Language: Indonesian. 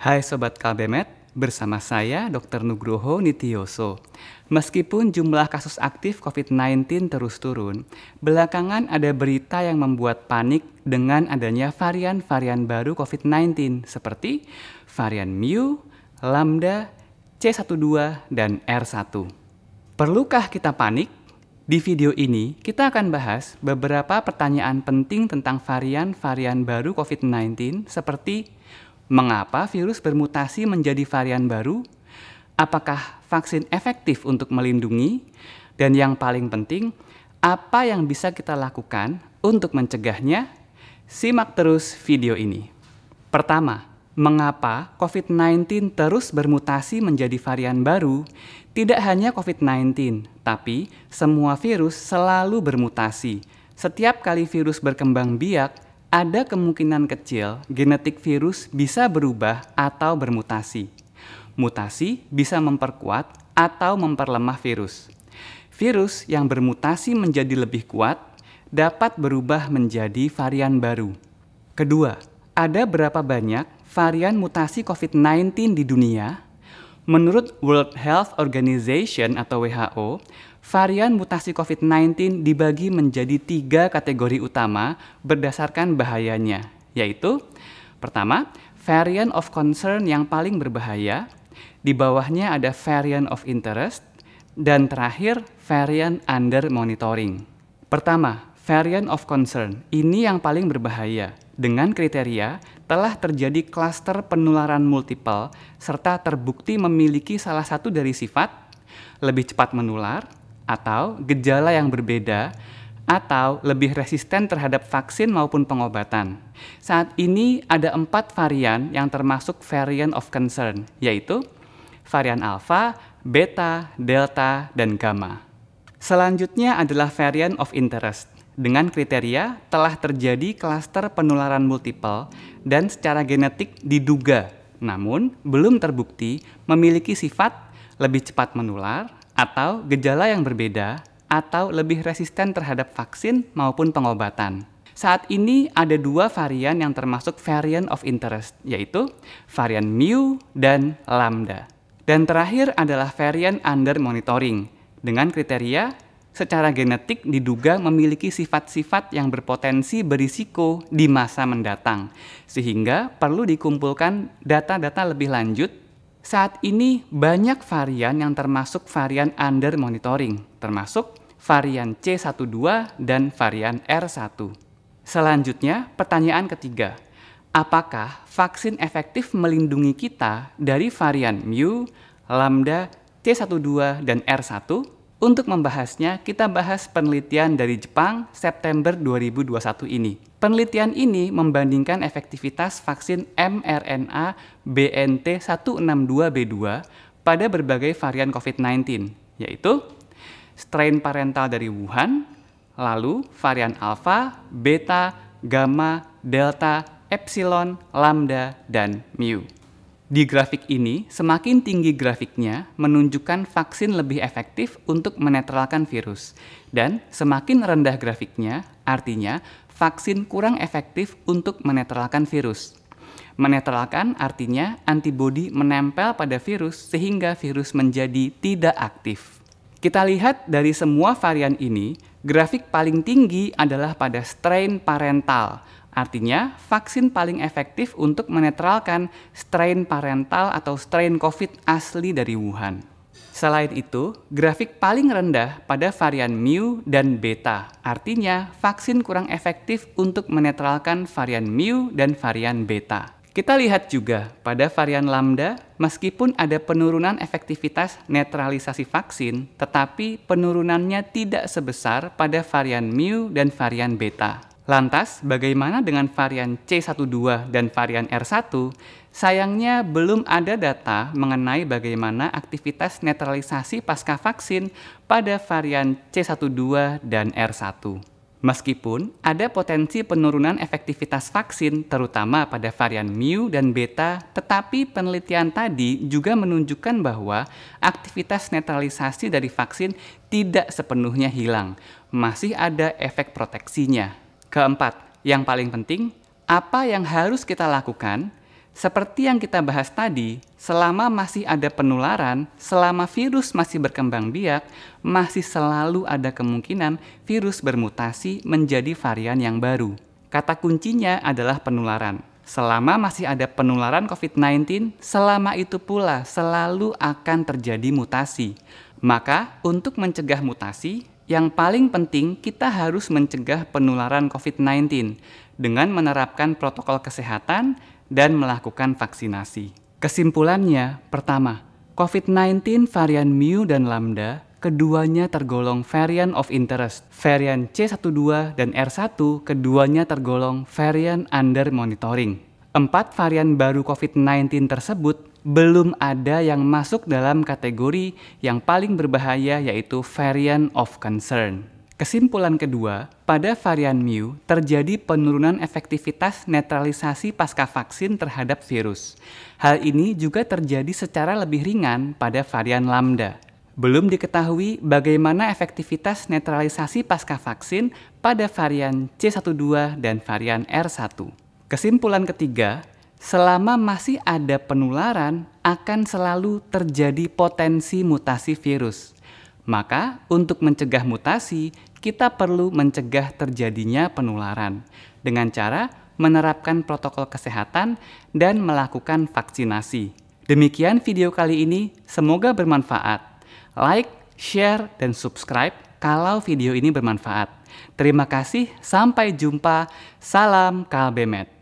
Hai Sobat Kalbemet, bersama saya Dr. Nugroho Nitioso. Meskipun jumlah kasus aktif COVID-19 terus turun, belakangan ada berita yang membuat panik dengan adanya varian-varian baru COVID-19 seperti varian Mu, Lambda, C12, dan R1. Perlukah kita panik? Di video ini, kita akan bahas beberapa pertanyaan penting tentang varian-varian baru COVID-19 seperti Mengapa virus bermutasi menjadi varian baru? Apakah vaksin efektif untuk melindungi? Dan yang paling penting, apa yang bisa kita lakukan untuk mencegahnya? Simak terus video ini. Pertama, mengapa COVID-19 terus bermutasi menjadi varian baru? Tidak hanya COVID-19, tapi semua virus selalu bermutasi. Setiap kali virus berkembang biak, ada kemungkinan kecil genetik virus bisa berubah atau bermutasi. Mutasi bisa memperkuat atau memperlemah virus. Virus yang bermutasi menjadi lebih kuat dapat berubah menjadi varian baru. Kedua, ada berapa banyak varian mutasi COVID-19 di dunia? Menurut World Health Organization atau WHO, Varian mutasi COVID-19 dibagi menjadi tiga kategori utama berdasarkan bahayanya, yaitu pertama, varian of concern yang paling berbahaya, di bawahnya ada varian of interest, dan terakhir varian under monitoring. Pertama, varian of concern, ini yang paling berbahaya. Dengan kriteria, telah terjadi kluster penularan multiple, serta terbukti memiliki salah satu dari sifat, lebih cepat menular, atau gejala yang berbeda atau lebih resisten terhadap vaksin maupun pengobatan. Saat ini ada empat varian yang termasuk varian of concern, yaitu varian alpha, beta, delta, dan gamma. Selanjutnya adalah varian of interest dengan kriteria telah terjadi klaster penularan multiple dan secara genetik diduga, namun belum terbukti memiliki sifat lebih cepat menular, atau gejala yang berbeda atau lebih resisten terhadap vaksin maupun pengobatan. Saat ini ada dua varian yang termasuk variant of interest, yaitu varian mu dan lambda. Dan terakhir adalah varian under monitoring, dengan kriteria secara genetik diduga memiliki sifat-sifat yang berpotensi berisiko di masa mendatang, sehingga perlu dikumpulkan data-data lebih lanjut saat ini banyak varian yang termasuk varian under monitoring, termasuk varian C12 dan varian R1. Selanjutnya, pertanyaan ketiga. Apakah vaksin efektif melindungi kita dari varian mu, lambda, C12 dan R1? Untuk membahasnya, kita bahas penelitian dari Jepang September 2021 ini. Penelitian ini membandingkan efektivitas vaksin mRNA BNT162B2 pada berbagai varian COVID-19, yaitu strain parental dari Wuhan, lalu varian Alpha, beta, gamma, delta, epsilon, lambda, dan mu. Di grafik ini, semakin tinggi grafiknya menunjukkan vaksin lebih efektif untuk menetralkan virus. Dan semakin rendah grafiknya, artinya vaksin kurang efektif untuk menetralkan virus. Menetralkan artinya antibodi menempel pada virus sehingga virus menjadi tidak aktif. Kita lihat dari semua varian ini, grafik paling tinggi adalah pada strain parental, Artinya, vaksin paling efektif untuk menetralkan strain parental atau strain COVID asli dari Wuhan. Selain itu, grafik paling rendah pada varian mu dan beta. Artinya, vaksin kurang efektif untuk menetralkan varian mu dan varian beta. Kita lihat juga pada varian lambda, meskipun ada penurunan efektivitas netralisasi vaksin, tetapi penurunannya tidak sebesar pada varian mu dan varian beta. Lantas, bagaimana dengan varian C12 dan varian R1? Sayangnya belum ada data mengenai bagaimana aktivitas netralisasi pasca vaksin pada varian C12 dan R1. Meskipun ada potensi penurunan efektivitas vaksin terutama pada varian mu dan beta, tetapi penelitian tadi juga menunjukkan bahwa aktivitas netralisasi dari vaksin tidak sepenuhnya hilang. Masih ada efek proteksinya. Keempat, yang paling penting, apa yang harus kita lakukan seperti yang kita bahas tadi, selama masih ada penularan, selama virus masih berkembang biak, masih selalu ada kemungkinan virus bermutasi menjadi varian yang baru. Kata kuncinya adalah penularan. Selama masih ada penularan COVID-19, selama itu pula selalu akan terjadi mutasi. Maka, untuk mencegah mutasi, yang paling penting kita harus mencegah penularan COVID-19 dengan menerapkan protokol kesehatan dan melakukan vaksinasi. Kesimpulannya, pertama, COVID-19 varian Mu dan Lambda keduanya tergolong varian of interest. Varian C12 dan R1 keduanya tergolong varian under monitoring. Empat varian baru COVID-19 tersebut belum ada yang masuk dalam kategori yang paling berbahaya yaitu variant of concern. Kesimpulan kedua, pada varian mu terjadi penurunan efektivitas netralisasi pasca vaksin terhadap virus. Hal ini juga terjadi secara lebih ringan pada varian lambda. Belum diketahui bagaimana efektivitas netralisasi pasca vaksin pada varian C12 dan varian R1. Kesimpulan ketiga, selama masih ada penularan akan selalu terjadi potensi mutasi virus. Maka, untuk mencegah mutasi, kita perlu mencegah terjadinya penularan dengan cara menerapkan protokol kesehatan dan melakukan vaksinasi. Demikian video kali ini, semoga bermanfaat. Like, share, dan subscribe kalau video ini bermanfaat. Terima kasih, sampai jumpa. Salam Kalbemet.